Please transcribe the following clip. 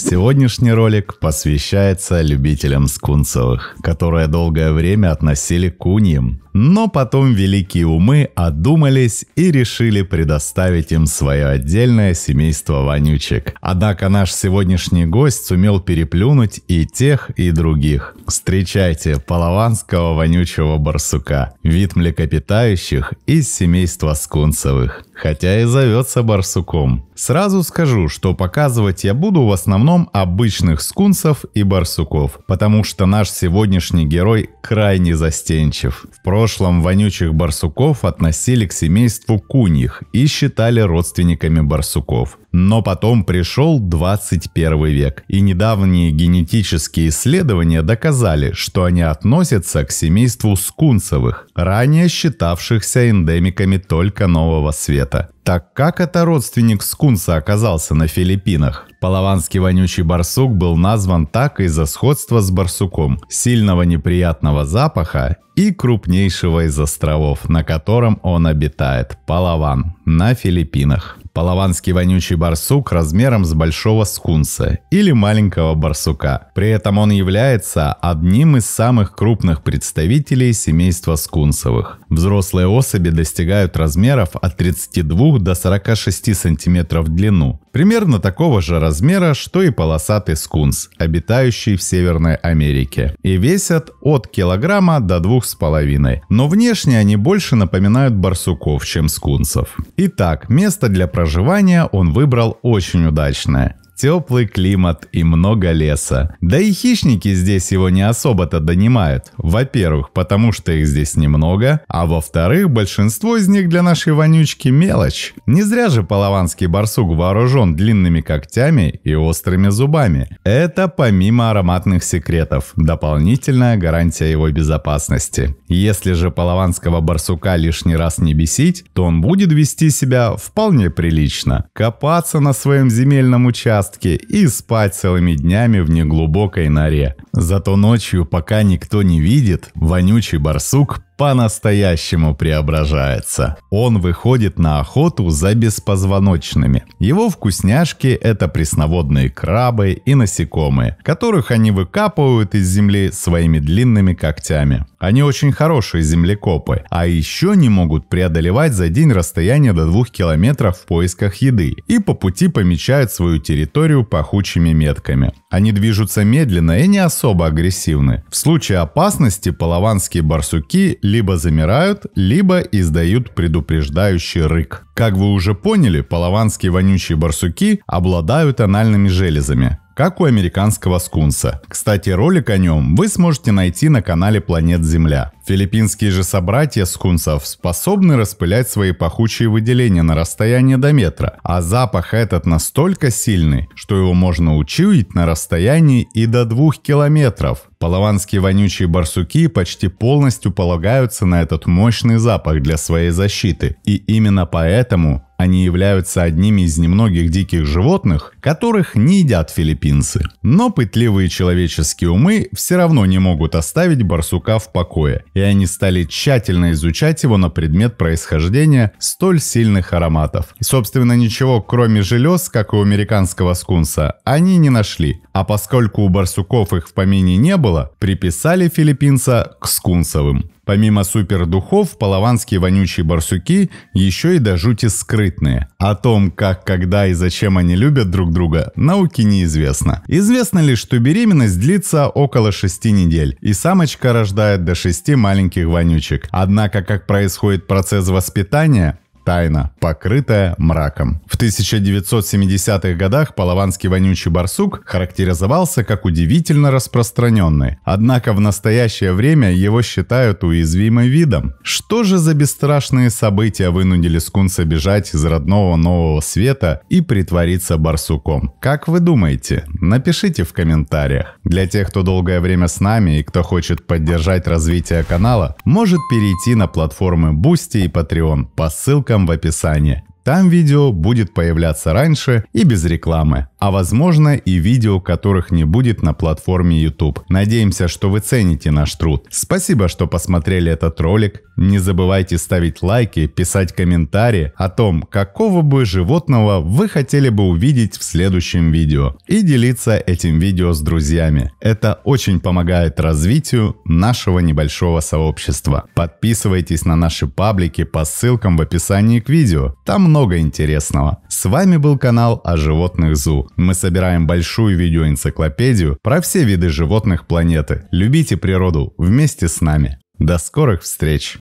Сегодняшний ролик посвящается любителям скунсовых, которые долгое время относили к уньям, но потом великие умы одумались и решили предоставить им свое отдельное семейство вонючек. Однако наш сегодняшний гость сумел переплюнуть и тех, и других. Встречайте полованского вонючего барсука, вид млекопитающих из семейства скунсовых, хотя и зовется барсуком. Сразу скажу, что показывать я буду в основном обычных скунсов и барсуков, потому что наш сегодняшний герой крайне застенчив. В прошлом вонючих барсуков относили к семейству куньих и считали родственниками барсуков. Но потом пришел 21 век, и недавние генетические исследования доказали, что они относятся к семейству скунсовых, ранее считавшихся эндемиками только Нового Света. Так как это родственник скунса оказался на Филиппинах? Палаванский вонючий барсук был назван так из-за сходства с барсуком, сильного неприятного запаха и крупнейшего из островов, на котором он обитает – Палаван, на Филиппинах. Полованский вонючий барсук размером с большого скунса или маленького барсука. При этом он является одним из самых крупных представителей семейства скунсовых. Взрослые особи достигают размеров от 32 до 46 сантиметров в длину. Примерно такого же размера, что и полосатый скунс, обитающий в Северной Америке. И весят от килограмма до двух с половиной. Но внешне они больше напоминают барсуков, чем скунсов. Итак, место для проживания он выбрал очень удачное. Теплый климат и много леса. Да и хищники здесь его не особо-то донимают. Во-первых, потому что их здесь немного, а во-вторых, большинство из них для нашей вонючки мелочь. Не зря же полованский барсук вооружен длинными когтями и острыми зубами. Это помимо ароматных секретов, дополнительная гарантия его безопасности. Если же полованского барсука лишний раз не бесить, то он будет вести себя вполне прилично. Копаться на своем земельном участке, участке и спать целыми днями в неглубокой норе. Зато ночью, пока никто не видит, вонючий барсук по-настоящему преображается. Он выходит на охоту за беспозвоночными. Его вкусняшки – это пресноводные крабы и насекомые, которых они выкапывают из земли своими длинными когтями. Они очень хорошие землекопы, а еще не могут преодолевать за день расстояние до 2 километров в поисках еды и по пути помечают свою территорию пахучими метками. Они движутся медленно и не особо агрессивны. В случае опасности полованские барсуки либо замирают, либо издают предупреждающий рык. Как вы уже поняли, полованские вонючие барсуки обладают анальными железами как у американского скунса. Кстати, ролик о нем вы сможете найти на канале Планет Земля. Филиппинские же собратья скунсов способны распылять свои пахучие выделения на расстояние до метра, а запах этот настолько сильный, что его можно учуять на расстоянии и до двух километров. Палаванские вонючие барсуки почти полностью полагаются на этот мощный запах для своей защиты, и именно поэтому они являются одними из немногих диких животных, которых не едят филиппинцы. Но пытливые человеческие умы все равно не могут оставить барсука в покое, и они стали тщательно изучать его на предмет происхождения столь сильных ароматов. И, собственно, ничего, кроме желез, как и у американского скунса, они не нашли. А поскольку у барсуков их в помине не было, приписали филиппинца к скунсовым. Помимо супердухов, полованские вонючие барсуки еще и до жути скрытные. О том, как, когда и зачем они любят друг друга, науке неизвестно. Известно лишь, что беременность длится около 6 недель, и самочка рождает до 6 маленьких вонючек. Однако, как происходит процесс воспитания, тайна, покрытая мраком. В 1970-х годах полованский вонючий барсук характеризовался как удивительно распространенный, однако в настоящее время его считают уязвимым видом. Что же за бесстрашные события вынудили скунса бежать из родного нового света и притвориться барсуком? Как вы думаете? Напишите в комментариях. Для тех, кто долгое время с нами и кто хочет поддержать развитие канала, может перейти на платформы Boosty и Patreon по ссылкам ссылкам в описании. Там видео будет появляться раньше и без рекламы, а возможно и видео, которых не будет на платформе YouTube. Надеемся, что вы цените наш труд. Спасибо, что посмотрели этот ролик. Не забывайте ставить лайки, писать комментарии о том, какого бы животного вы хотели бы увидеть в следующем видео и делиться этим видео с друзьями. Это очень помогает развитию нашего небольшого сообщества. Подписывайтесь на наши паблики по ссылкам в описании к видео. Там много интересного. С вами был канал о животных ЗУ. Мы собираем большую видеоэнциклопедию про все виды животных планеты. Любите природу вместе с нами. До скорых встреч!